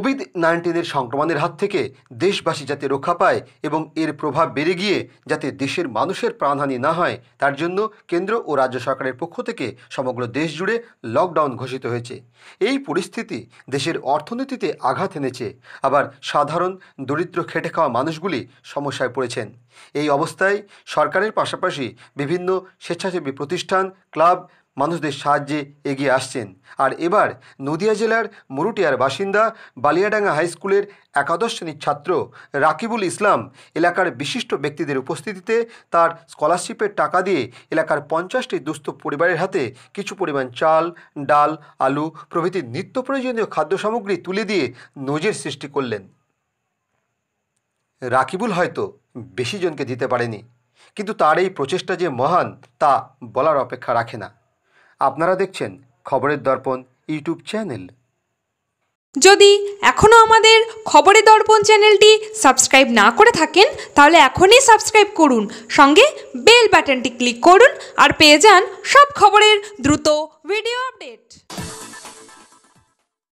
Covid নাইন্টিনের সংক্রমণের হাত থেকে দেশবাসী যাতে রক্ষা পায় এবং এর প্রভাব বেড়ে গিয়ে যাতে দেশের মানুষের প্রাণহানি না হয় তার জন্য কেন্দ্র ও রাজ্য সরকারের পক্ষ থেকে সমগ্র দেশ জুড়ে লকডাউন ঘোষিত হয়েছে এই পরিস্থিতি দেশের অর্থনীতিতে আঘাত এনেছে আবার সাধারণ দরিদ্র খেটে খাওয়া মানুষগুলি সমস্যায় পড়েছেন এই অবস্থায় সরকারের পাশাপাশি বিভিন্ন স্বেচ্ছাসেবী প্রতিষ্ঠান ক্লাব মানুষদের সাহায্যে এগিয়ে আসছেন আর এবার নদিয়া জেলার মুরুটিয়ার বাসিন্দা বালিয়াডাঙ্গা হাইস্কুলের একাদশ শ্রেণীর ছাত্র রাকিবুল ইসলাম এলাকার বিশিষ্ট ব্যক্তিদের উপস্থিতিতে তার স্কলারশিপের টাকা দিয়ে এলাকার পঞ্চাশটি দুস্থ পরিবারের হাতে কিছু পরিমাণ চাল ডাল আলু প্রভৃতি নিত্য প্রয়োজনীয় খাদ্য সামগ্রী তুলে দিয়ে নজির সৃষ্টি করলেন রাকিবুল হয়তো বেশি জনকে দিতে পারেনি কিন্তু তার এই প্রচেষ্টা যে মহান তা বলার অপেক্ষা রাখে না আপনারা দেখছেন খবরের দর্পণ ইউটিউব চ্যানেল যদি এখনও আমাদের খবরের দর্পণ চ্যানেলটি সাবস্ক্রাইব না করে থাকেন তাহলে এখনই সাবস্ক্রাইব করুন সঙ্গে বেল বাটনটি ক্লিক করুন আর পেয়ে যান সব খবরের দ্রুত ভিডিও আপডেট